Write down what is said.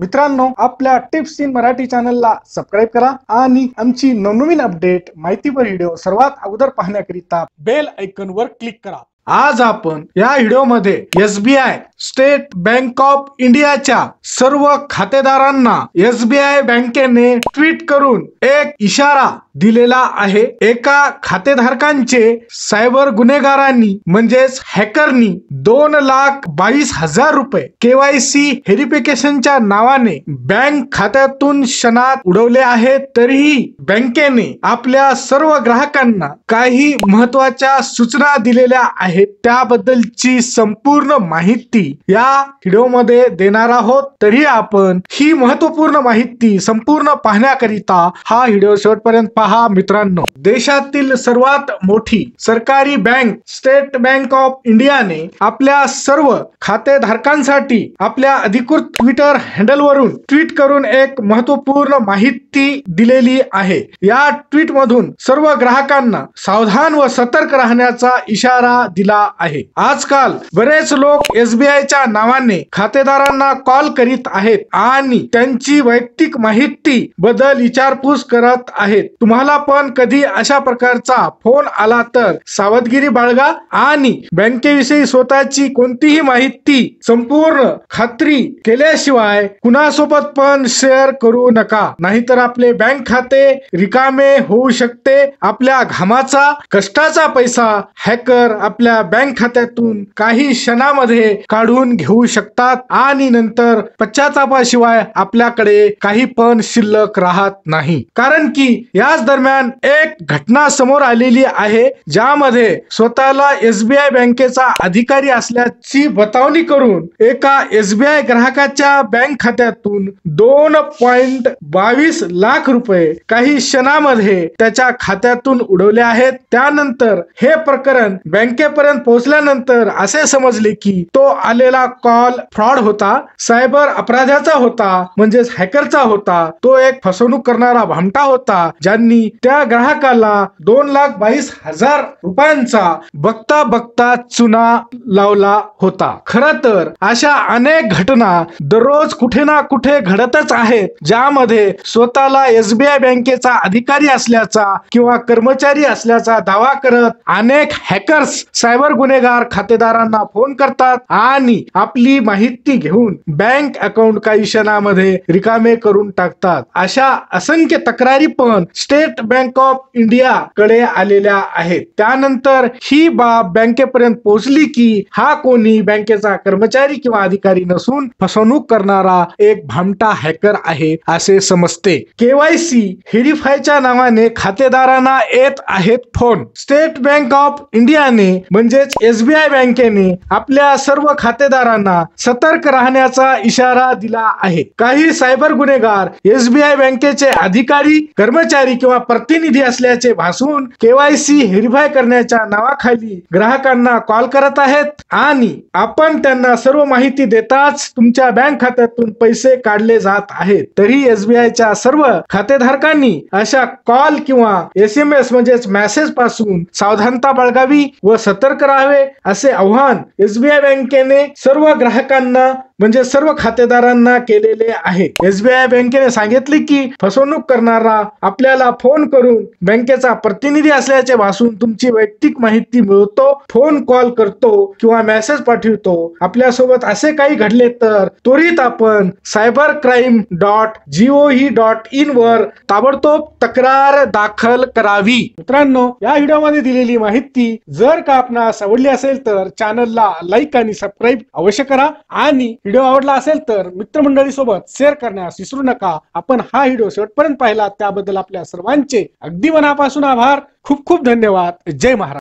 मित्रांनो आपल्या tips in Marathi चॅनलला सबस्क्राईब करा आणि आमची नवनवीन अपडेट माहितीपर व्हिडिओ सर्वात अगोदर पाहण्याकरिता बेल ऐकन वर क्लिक करा आज आपण या व्हिडिओमध्ये S B I State Bank of इंडियाच्या सर्व खातेदारांना एस बी आय बँकेने ट्विट करून एक इशारा दिलेला आहे एका खातेधारकांचे सायबर गुन्हेगारांनी म्हणजेच हॅकरनी दोन लाख बावीस हजार रुपये केवायसी व्हेरिफिकेशनच्या नावाने बँक खात्यातून शनात उडवले आहे तरीही बँकेने आपल्या सर्व ग्राहकांना काही महत्वाच्या सूचना दिलेल्या आहेत आहे त्याबद्दलची संपूर्ण माहिती या व्हिडिओमध्ये देणार आहोत तरी आपण ही महत्वपूर्ण माहिती संपूर्ण पाहण्याकरिता हा व्हिडिओ शेवटपर्यंत पहा मित्रांनो देशातील सर्वात मोठी सरकारी बँक स्टेट बँक ऑफ इंडियाने आपल्या सर्व खातेधारकांसाठी आपल्या अधिकृत ट्विटर हँडलवरून ट्विट करून एक महत्वपूर्ण माहिती दिलेली आहे या ट्विट मधून सर्व ग्राहकांना सावधान व सतर्क राहण्याचा इशारा दिला दिला आहे आजकाल बरेच लोक च्या नावाने खातेदारांना कॉल करीत आहेत आणि त्यांची वैयक्तिक माहिती बद्दल विचारपूस करत आहेत तुम्हाला पण कधी अशा प्रकारचा फोन आला तर सावधगिरी बाळगा आणि बँकेविषयी स्वतःची कोणतीही माहिती संपूर्ण खात्री केल्याशिवाय कुणासोबत पण शेअर करू नका नाहीतर आपले बँक खाते रिकामे होऊ शकते आपल्या घामाचा कष्टाचा पैसा हॅकर आपल्या आपल्या बँक खात्यातून काही क्षणामध्ये काढून घेऊ शकतात आणि नंतर पश्चातापाशिवाय आपल्याकडे काही पण शिल्लक राहत नाही कारण की याच दरम्यान एक घटना समोर आलेली आहे ज्यामध्ये स्वतःला एसबीआय बँकेचा अधिकारी असल्याची बतावणी करून एका एसबीआय ग्राहकाच्या बँक खात्यातून दोन पॉइंट बावीस लाख रुपये काही क्षणामध्ये त्याच्या खात्यातून उडवले आहेत त्यानंतर हे प्रकरण बँके पर्यंत पोहोचल्यानंतर असे समजले की तो आलेला कॉल फ्रॉड होता सायबर अपराधाचा होता म्हणजे हॅकरचा होता तो एक फसवणूक करणारा भामटा होता ज्यांनी त्या ग्राहकाला दोन रुपयांचा बघता बघता चुना लावला होता खर तर अशा अनेक घटना दररोज कुठे ना कुठे घडतच आहेत ज्यामध्ये स्वतःला एसबीआय बँकेचा अधिकारी असल्याचा किंवा कर्मचारी असल्याचा दावा करत अनेक हॅकर्स सायबर गुन्हेगार खातेदारांना फोन करतात आणि आपली माहिती घेऊन बँक अकाउंट काही क्षणामध्ये रिकामे करून टाकतात अशा असंख्य तक्रारी पण स्टेट बँक ऑफ इंडिया कडे आलेल्या आहेत त्यानंतर ही बाब बँकेपर्यंत पोहोचली की हा कोणी बँकेचा कर्मचारी किंवा अधिकारी नसून फसवणूक करणारा एक भामटा हॅकर आहे असे समजते केवायसी हेरिफायच्या नावाने खातेदारांना येत आहेत फोन स्टेट बँक ऑफ इंडियाने म्हणजेच एसबीआय बँकेने आपल्या सर्व खातेदारांना सतर्क राहण्याचा इशारा दिला आहे काही सायबर गुन्हेगार एसबीआय बँकेचे अधिकारी कर्मचारी किंवा प्रतिनिधी असल्याचे भासून केवायसी हेरिफाय करण्याच्या नावाखाली ग्राहकांना कॉल करत आहेत आणि आपण त्यांना सर्व माहिती देताच तुमच्या बँक खात्यातून पैसे काढले जात आहेत तरी च्या सर्व खातेधारकांनी अशा कॉल किंवा एस एम एस म्हणजेच मेसेज पासून सावधानता बाळगावी व सतर्क करावे असे आव्हान एसबीआय बँकेने सर्व ग्राहकांना म्हणजे सर्व खातेदारांना केलेले आहे एसबीआय बँकेने सांगितले की फसवणूक करणारा आपल्याला फोन करून बँकेचा प्रतिनिधी असल्याचे भासून तुमची वैयक्तिक माहिती मिळवतो फोन कॉल करतो किंवा मेसेज पाठवतो आपल्यासोबत असे काही घडले तर त्वरित आपण cyber crime dot gov dot in वर ताबडतोब तक्रार दाखल करावी मित्रांनो या व्हिडिओमध्ये दिलेली माहिती जर का आपणास आवडली असेल तर चॅनलला लाईक आणि सबस्क्राईब अवश्य करा आणि व्हिडिओ आवडला असेल तर सोबत शेअर करण्यास विसरू नका आपण हा व्हिडिओ शेवटपर्यंत पाहिला त्याबद्दल आपल्या सर्वांचे अगदी मनापासून आभार खूप खूप धन्यवाद जय महाराज